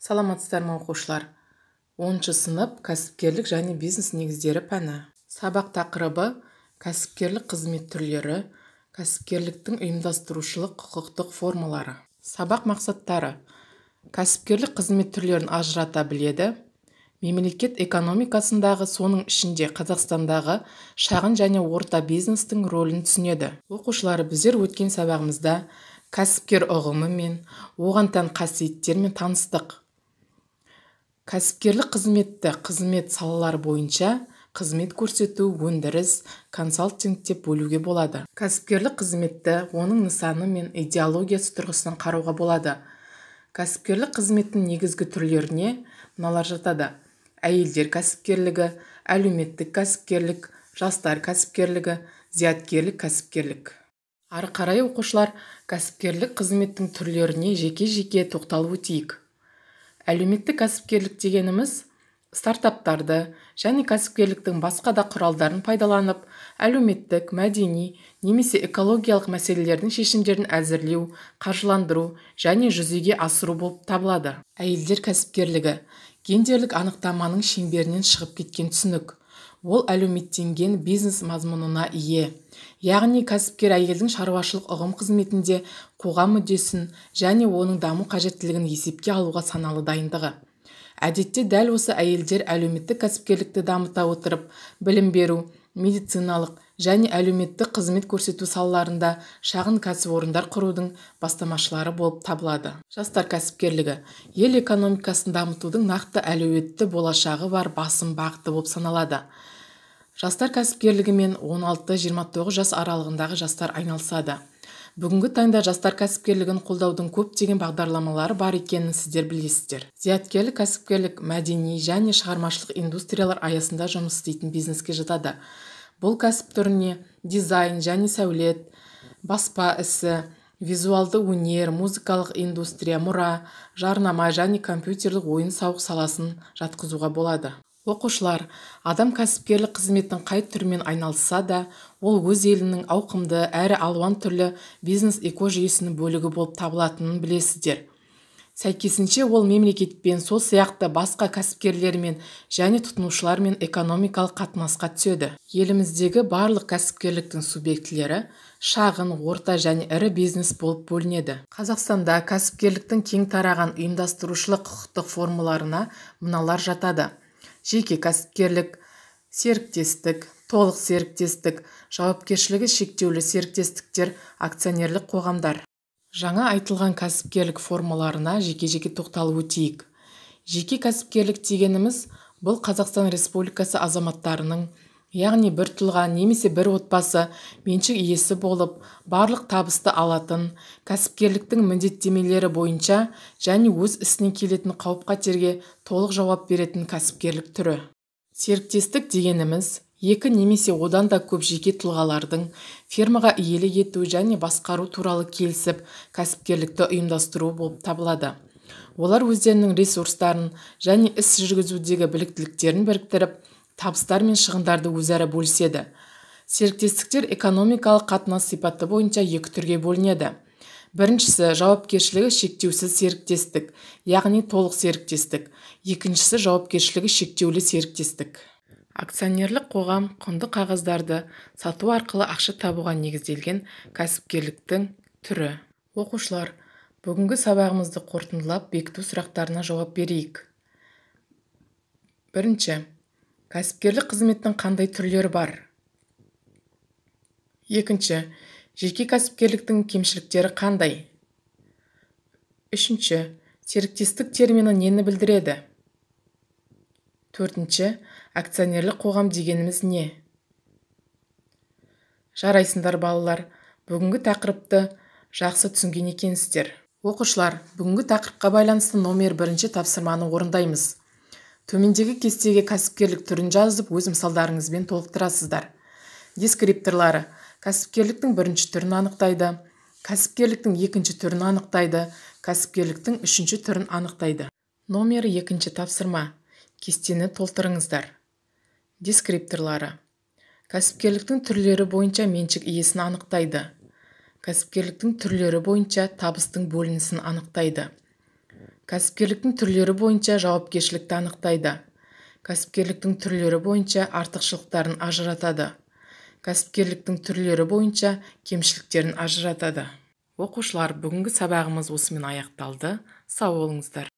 саламатсыздар ма оқушылар оныншы сынып кәсіпкерлік және бизнес негіздері пәні сабақ тақырыбы кәсіпкерлік қызмет түрлері кәсіпкерліктің ұйымдастырушылық құқықтық формалары сабақ мақсаттары кәсіпкерлік қызмет түрлерін ажырата біледі мемлекет экономикасындағы соның ішінде қазақстандағы шағын және орта бизнестің рөлін түсінеді оқушылар біздер өткен сабағымызда кәсіпкер ұғымы мен оған тән қасиеттермен таныстық кәсіпкерлік қызметті қызмет салалары бойынша қызмет көрсету өндіріс консалтинг деп бөлуге болады кәсіпкерлік қызметті оның нысаны мен идеологиясы тұрғысынан қарауға болады кәсіпкерлік қызметтің негізгі түрлеріне мыналар жатады әйелдер кәсіпкерлігі әлеуметтік кәсіпкерлік жастар кәсіпкерлігі зияткерлік кәсіпкерлік ары қарай оқушылар кәсіпкерлік қызметтің түрлеріне жеке жеке тоқталып өтейік әлеуметтік кәсіпкерлік дегеніміз стартаптарды және кәсіпкерліктің басқа да құралдарын пайдаланып әлеуметтік мәдени немесе экологиялық мәселелердің шешімдерін әзірлеу қаржыландыру және жүзеге асыру болып табылады әйелдер кәсіпкерлігі гендерлік анықтаманың шеңберінен шығып кеткен түсінік ол әлеуметтенген бизнес мазмұнына ие яғни кәсіпкер әйелдің шаруашылық ұғым қызметінде қоғам мүддесін және оның даму қажеттілігін есепке алуға саналы дайындығы әдетте дәл осы әйелдер әлеуметтік кәсіпкерлікті дамыта отырып білім беру медициналық және әлеуметтік қызмет көрсету салаларында шағын кәсіпорындар құрудың бастамашылары болып табылады жастар кәсіпкерлігі ел экономикасын дамытудың нақты әлеуетті болашағы бар басым бағыты болып саналады жастар кәсіпкерлігімен 16-29 жас аралығындағы жастар айналысады бүгінгі таңда жастар кәсіпкерлігін қолдаудың көптеген бағдарламалары бар екенін сіздер білесіздер зияткерлік кәсіпкерлік мәдени және шығармашылық индустриялар аясында жұмыс істейтін бизнеске жатады бұл кәсіп түріне дизайн және сәулет баспа ісі визуалды өнер музыкалық индустрия мұра жарнама және компьютерлік ойын сауық саласын жатқызуға болады оқушылар адам кәсіпкерлік қызметтің қай түрімен айналысса да ол өз елінің ауқымды әрі алуан түрлі бизнес экожүйесінің бөлігі болып табылатынын білесіздер сәйкесінше ол мемлекетпен сол сияқты басқа кәсіпкерлермен және тұтынушылармен экономикалық қатынасқа түседі еліміздегі барлық кәсіпкерліктің субъектілері шағын орта және ірі бизнес болып бөлінеді қазақстанда кәсіпкерліктің кең тараған ұйымдастырушылық құқықтық формаларына мыналар жатады жеке кәсіпкерлік серіктестік толық серіктестік жауапкершілігі шектеулі серіктестіктер акционерлік қоғамдар жаңа айтылған кәсіпкерлік формаларына жеке жеке тоқталып өтейік жеке кәсіпкерлік дегеніміз бұл қазақстан республикасы азаматтарының яғни бір тұлға немесе бір отбасы меншік иесі болып барлық табысты алатын кәсіпкерліктің міндеттемелері бойынша және өз ісіне келетін қауіп-қатерге толық жауап беретін кәсіпкерлік түрі серіктестік дегеніміз екі немесе одан да көп жеке тұлғалардың фермаға иелік ету және басқару туралы келісіп кәсіпкерлікті ұйымдастыру болып табылады олар өздерінің ресурстарын және іс жүргізудегі біліктіліктерін біріктіріп табыстар мен шығындарды өзара бөліседі серіктестіктер экономикалық қатынас сипаты бойынша екі түрге бөлінеді біріншісі жауапкершілігі шектеусіз серіктестік яғни толық серіктестік екіншісі жауапкершілігі шектеулі серіктестік акционерлік қоғам құнды қағаздарды сату арқылы ақша табуға негізделген кәсіпкерліктің түрі оқушылар бүгінгі сабағымызды қорытындылап бекіту сұрақтарына жауап берейік бірінші кәсіпкерлік қызметтің қандай түрлері бар екінші жеке кәсіпкерліктің кемшіліктері қандай үшінші серіктестік термині нені білдіреді төртінші акционерлік қоғам дегеніміз не жарайсыңдар балалар бүгінгі тақырыпты жақсы түсінген екенсіздер оқушылар бүгінгі тақырыпқа байланысты номер бірінші тапсырманы орындаймыз төмендегі кестеге кәсіпкерлік түрін жазып өз мысалдарыңызбен толықтырасыздар дескрипторлары кәсіпкерліктің бірінші түрін анықтайды кәсіпкерліктің екінші түрін анықтайды кәсіпкерліктің үшінші түрін анықтайды номер екінші тапсырма кестені толтырыңыздар дескрипторлары кәсіпкерліктің түрлері бойынша меншік иесін анықтайды кәсіпкерліктің түрлері бойынша табыстың бөлінісін анықтайды кәсіпкерліктің түрлері бойынша жауапкершілікті анықтайды кәсіпкерліктің түрлері бойынша артықшылықтарын ажыратады кәсіпкерліктің түрлері бойынша кемшіліктерін ажыратады оқушылар бүгінгі сабағымыз осымен аяқталды сау болыңыздар